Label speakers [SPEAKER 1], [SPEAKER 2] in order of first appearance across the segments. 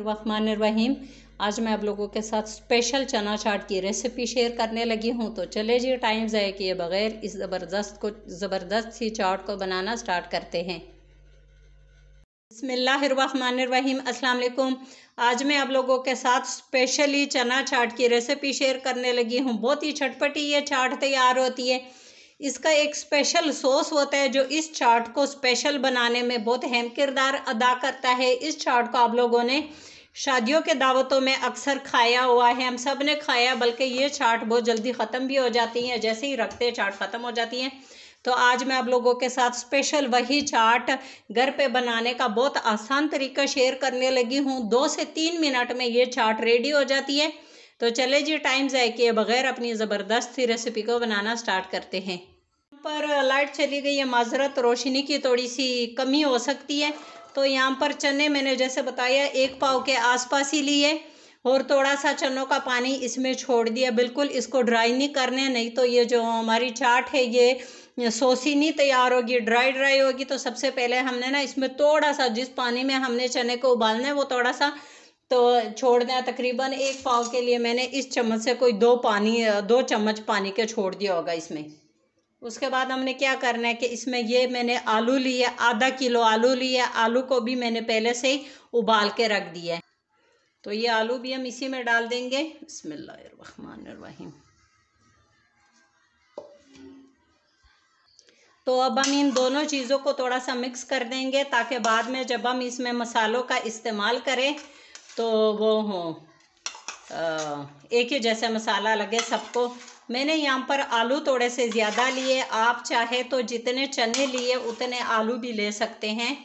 [SPEAKER 1] रहीम आज मैं आप लोगों के साथ स्पेशल चना चाट की रेसिपी शेयर करने लगी हूँ तो चले जी टाइम ज़ाय किए बगैर इस ज़बरदस्त को ज़बरदस्त सी चाट को बनाना स्टार्ट करते हैं बसमिल्लाम अस्सलाम आज मैं आप लोगों के साथ स्पेशली चना चाट की रेसिपी शेयर करने लगी हूँ बहुत ही चटपटी ये चाट तैयार होती है इसका एक स्पेशल सोर्स होता है जो इस चाट को स्पेशल बनाने में बहुत अहम किरदार अदा करता है इस चाट को आप लोगों ने शादियों के दावतों में अक्सर खाया हुआ है हम सब ने खाया बल्कि ये चाट बहुत जल्दी ख़त्म भी हो जाती है जैसे ही रखते चाट ख़त्म हो जाती हैं तो आज मैं आप लोगों के साथ स्पेशल वही चाट घर पे बनाने का बहुत आसान तरीका शेयर करने लगी हूँ दो से तीन मिनट में ये चाट रेडी हो जाती है तो चले जी टाइम जाए किए बगैर अपनी ज़बरदस्त रेसिपी को बनाना स्टार्ट करते हैं पर लाइट चली गई है माजरत रोशनी की थोड़ी सी कमी हो सकती है तो यहाँ पर चने मैंने जैसे बताया एक पाव के आसपास ही लिए और थोड़ा सा चनों का पानी इसमें छोड़ दिया बिल्कुल इसको ड्राई नहीं करने नहीं तो ये जो हमारी चाट है ये सोसी नहीं तैयार होगी ड्राई ड्राई होगी तो सबसे पहले हमने ना इसमें थोड़ा सा जिस पानी में हमने चने को उबालना है वो थोड़ा सा तो छोड़ दें तकरीबन एक पाव के लिए मैंने इस चम्मच से कोई दो पानी दो चम्मच पानी के छोड़ दिया होगा इसमें उसके बाद हमने क्या करना है कि इसमें ये मैंने आलू लिए आधा किलो आलू लिए आलू को भी मैंने पहले से ही उबाल के रख दिया है तो ये आलू भी हम इसी में डाल देंगे बसमीम तो अब हम इन दोनों चीज़ों को थोड़ा सा मिक्स कर देंगे ताकि बाद में जब हम इसमें मसालों का इस्तेमाल करें तो वो हो एक ही जैसे मसाला लगे सबको मैंने यहाँ पर आलू थोड़े से ज़्यादा लिए आप चाहे तो जितने चने लिए उतने आलू भी ले सकते हैं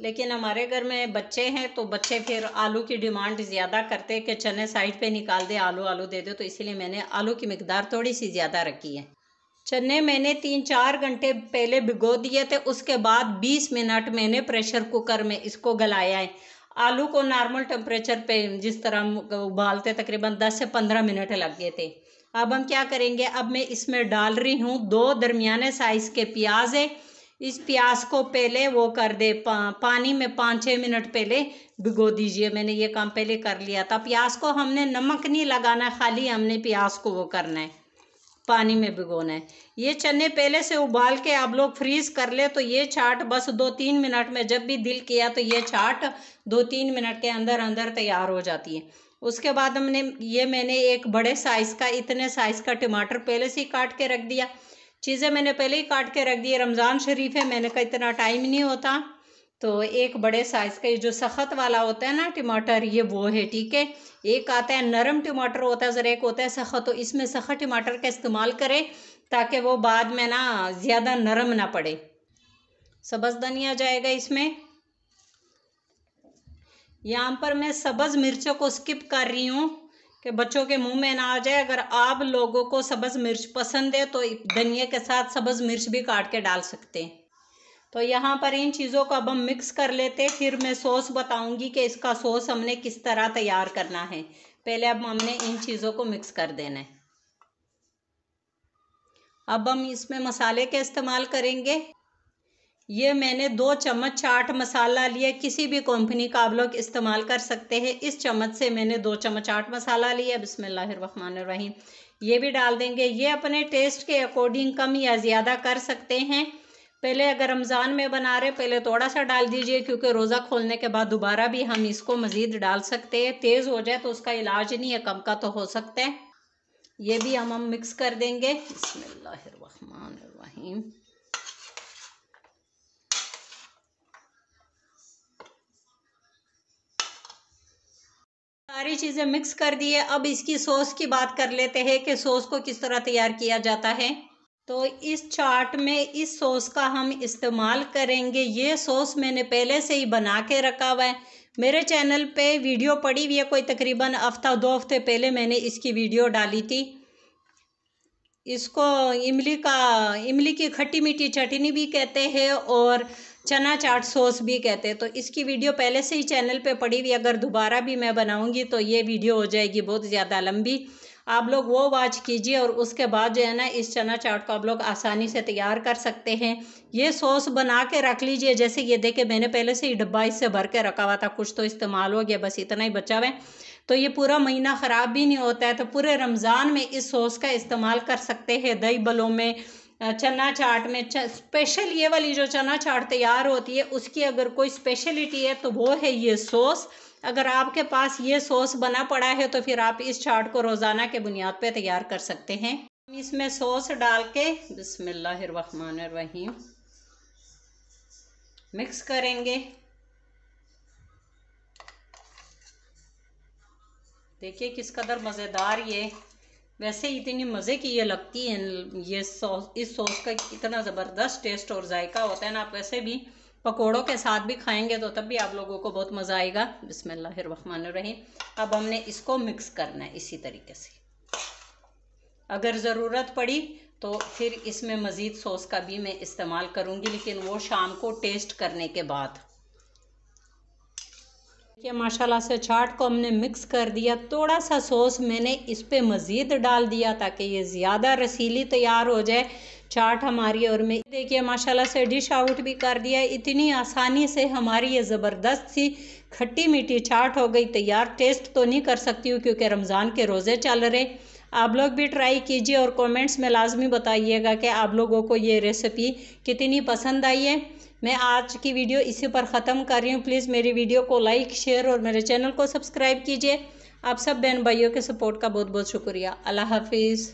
[SPEAKER 1] लेकिन हमारे घर में बच्चे हैं तो बच्चे फिर आलू की डिमांड ज़्यादा करते कि चने साइड पे निकाल दे आलू आलू दे दो तो इसलिए मैंने आलू की मकदार थोड़ी सी ज़्यादा रखी है चने मैंने तीन चार घंटे पहले भिगो दिए थे उसके बाद बीस मिनट मैंने प्रेशर कुकर में इसको गलाया है आलू को नॉर्मल टेम्परेचर पे जिस तरह हम उबालते तकरीबन दस से पंद्रह मिनट लग गए थे अब हम क्या करेंगे अब मैं इसमें डाल रही हूँ दो दरमियाने साइज़ के प्याज है इस प्याज को पहले वो कर दे पा, पानी में पाँच छः मिनट पहले भिगो दीजिए मैंने ये काम पहले कर लिया था प्याज को हमने नमक नहीं लगाना खाली हमने प्याज को वो करना है पानी में भिगोना है ये चने पहले से उबाल के आप लोग फ्रीज़ कर ले तो ये चाट बस दो तीन मिनट में जब भी दिल किया तो ये चाट दो तीन मिनट के अंदर अंदर तैयार हो जाती है उसके बाद हमने ये मैंने एक बड़े साइज़ का इतने साइज़ का टमाटर पहले से ही काट के रख दिया चीज़ें मैंने पहले ही काट के रख दी रमज़ान शरीफ है मैंने कहा इतना टाइम नहीं होता तो एक बड़े साइज़ का ये जो सख्त वाला होता है ना टमाटर ये वो है ठीक है एक आता है नरम टमाटर होता है ज़रा एक होता है सख्त तो इसमें सख्त टमाटर का इस्तेमाल करें ताकि वो बाद में ना ज़्यादा नरम ना पड़े सबस धनिया जाएगा इसमें यहाँ पर मैं सब्ज़ मिर्चों को स्किप कर रही हूँ कि बच्चों के मुंह में ना आ जाए अगर आप लोगों को सब्ज़ मिर्च पसंद है तो धनिया के साथ सब्ज़ मिर्च भी काट के डाल सकते हैं तो यहाँ पर इन चीज़ों को अब हम मिक्स कर लेते फिर मैं सॉस बताऊँगी कि इसका सॉस हमने किस तरह तैयार करना है पहले अब हमने इन चीज़ों को मिक्स कर देना है अब हम इसमें मसाले का इस्तेमाल करेंगे ये मैंने दो चम्मच चाट मसाला लिया किसी भी कंपनी का आप लोग इस्तेमाल कर सकते हैं इस चम्मच से मैंने दो चम्मच चाट मसाला लिया बिसमीम ये भी डाल देंगे ये अपने टेस्ट के अकॉर्डिंग कम या ज़्यादा कर सकते हैं पहले अगर रमज़ान में बना रहे पहले थोड़ा सा डाल दीजिए क्योंकि रोज़ा खोलने के बाद दोबारा भी हम इसको मज़ीद डाल सकते हैं तेज़ हो जाए तो उसका इलाज नहीं है कम का तो हो सकता है ये भी हम हम मिक्स कर देंगे रहीम सारी चीज़ें मिक्स कर दिए अब इसकी सॉस की बात कर लेते हैं कि सॉस को किस तरह तैयार किया जाता है तो इस चाट में इस सॉस का हम इस्तेमाल करेंगे ये सॉस मैंने पहले से ही बना के रखा हुआ है मेरे चैनल पे वीडियो पड़ी हुई है कोई तकरीबन हफ्ता दो हफ्ते पहले मैंने इसकी वीडियो डाली थी इसको इमली का इमली की खट्टी मीठी चटनी भी कहते हैं और चना चाट सॉस भी कहते हैं तो इसकी वीडियो पहले से ही चैनल पे पड़ी हुई अगर दोबारा भी मैं बनाऊंगी तो ये वीडियो हो जाएगी बहुत ज़्यादा लंबी आप लोग वो वॉच कीजिए और उसके बाद जो है ना इस चना चाट को आप लोग आसानी से तैयार कर सकते हैं ये सॉस बना के रख लीजिए जैसे ये देखे मैंने पहले से ही डब्बा इससे भर के रखा हुआ था कुछ तो इस्तेमाल हो गया बस इतना ही बचा हुआ है तो ये पूरा महीना ख़राब भी नहीं होता है तो पूरे रमज़ान में इस सॉस का इस्तेमाल कर सकते हैं दही बलों में चना चाट में स्पेशल ये वाली जो चना चाट तैयार होती है उसकी अगर कोई स्पेशलिटी है तो वो है ये सॉस अगर आपके पास ये सॉस बना पड़ा है तो फिर आप इस चाट को रोज़ाना के बुनियाद पे तैयार कर सकते हैं हम इसमें सॉस डाल के बसमीम मिक्स करेंगे देखिए किस कदर मज़ेदार ये वैसे इतनी मज़े की ये लगती है ये सॉस इस सॉस का इतना ज़बरदस्त टेस्ट और जायका होता है ना आप वैसे भी पकोड़ों के साथ भी खाएंगे तो तब भी आप लोगों को बहुत मज़ा आएगा बिसमीम अब हमने इसको मिक्स करना है इसी तरीके से अगर ज़रूरत पड़ी तो फिर इसमें मज़ीद सॉस का भी मैं इस्तेमाल करूँगी लेकिन वो शाम को टेस्ट करने के बाद देखिए माशाल्लाह से चाट को हमने मिक्स कर दिया थोड़ा सा सॉस मैंने इस पर मज़ीद डाल दिया ताकि ये ज़्यादा रसीली तैयार हो जाए चाट हमारी और मैं देखिए माशाल्लाह से डिश आउट भी कर दिया इतनी आसानी से हमारी ये ज़बरदस्त सी खट्टी मीठी चाट हो गई तैयार टेस्ट तो नहीं कर सकती हूँ क्योंकि रमज़ान के रोज़े चल रहे आप लोग भी ट्राई कीजिए और कमेंट्स में लाजमी बताइएगा कि आप लोगों को ये रेसिपी कितनी पसंद आई है मैं आज की वीडियो इसी पर ख़त्म कर रही हूँ प्लीज़ मेरी वीडियो को लाइक शेयर और मेरे चैनल को सब्सक्राइब कीजिए आप सब बहन भाइयों के सपोर्ट का बहुत बहुत शुक्रिया अल्लाह हाफिज़